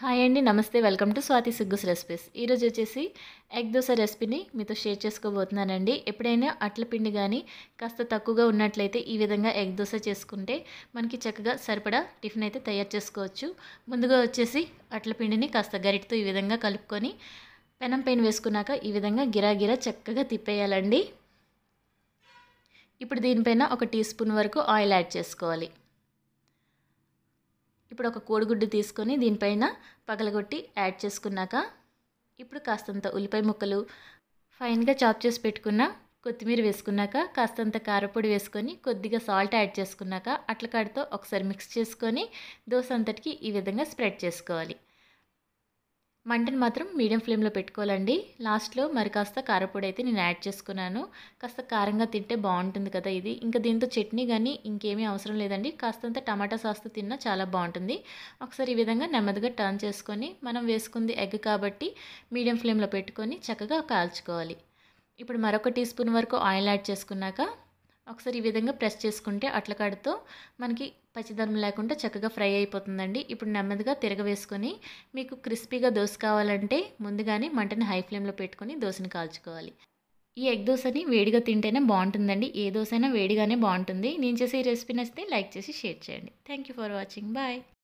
hi అండి నమస్తే welcome to Swathi సిగ్గుస్ రెసిపీస్ ఈరోజు వచ్చేసి ఎగ్ దోశ రెసిపీని మీతో షేర్ చేసుకోబోతున్నానండి ఎప్పుడైనా అట్ల పిండి కానీ కాస్త తక్కువగా ఉన్నట్లయితే ఈ విధంగా ఎగ్ దోశ చేసుకుంటే మనకి చక్కగా సరిపడా టిఫిన్ అయితే తయారు చేసుకోవచ్చు ముందుగా వచ్చేసి అట్ల పిండిని కాస్త గరిటితో ఈ విధంగా కలుపుకొని పెనం పెయిన్ వేసుకున్నాక ఈ విధంగా గిరాగిరా చక్కగా తిప్పేయాలండి ఇప్పుడు దీనిపైన ఒక టీ స్పూన్ వరకు ఆయిల్ యాడ్ చేసుకోవాలి ఇప్పుడు ఒక కోడిగుడ్డు తీసుకొని దీనిపైన పగలగొట్టి యాడ్ చేసుకున్నాక ఇప్పుడు కాస్తంత ఉల్లిపాయ ముక్కలు ఫైన్గా చాప్ చేసి పెట్టుకున్న కొత్తిమీర వేసుకున్నాక కాస్తంత కారపొడి వేసుకొని కొద్దిగా సాల్ట్ యాడ్ చేసుకున్నాక అట్లకాడితో ఒకసారి మిక్స్ చేసుకొని దోశ అంతటికి ఈ విధంగా స్ప్రెడ్ చేసుకోవాలి మంటను మాత్రం మీడియం ఫ్లేమ్లో పెట్టుకోవాలండి లాస్ట్లో మరి కాస్త కారపొడి అయితే నేను యాడ్ చేసుకున్నాను కాస్త కారంగా తింటే బాగుంటుంది కదా ఇది ఇంకా దీంతో చట్నీ కానీ ఇంకేమీ అవసరం లేదండి కాస్తంత టమాటా సాస్తో తిన్నా చాలా బాగుంటుంది ఒకసారి ఈ విధంగా నెమ్మదిగా టర్న్ చేసుకొని మనం వేసుకుంది ఎగ్ కాబట్టి మీడియం ఫ్లేమ్లో పెట్టుకొని చక్కగా కాల్చుకోవాలి ఇప్పుడు మరొక టీ స్పూన్ వరకు ఆయిల్ యాడ్ చేసుకున్నాక ఒకసారి ఈ విధంగా ప్రెస్ చేసుకుంటే అట్లకాడుతో మనకి పచ్చిదనం లేకుండా చక్కగా ఫ్రై అయిపోతుందండి ఇప్పుడు నెమ్మదిగా తిరగవేసుకొని మీకు క్రిస్పీగా దోశ కావాలంటే ముందుగానే మంటని హై ఫ్లేమ్లో పెట్టుకొని దోశని కాల్చుకోవాలి ఈ ఎగ్ దోశని వేడిగా తింటేనే బాగుంటుందండి ఏ దోశ అయినా వేడిగానే బాగుంటుంది నేను చేసే ఈ రెసిపీ నచ్చితే లైక్ చేసి షేర్ చేయండి థ్యాంక్ ఫర్ వాచింగ్ బాయ్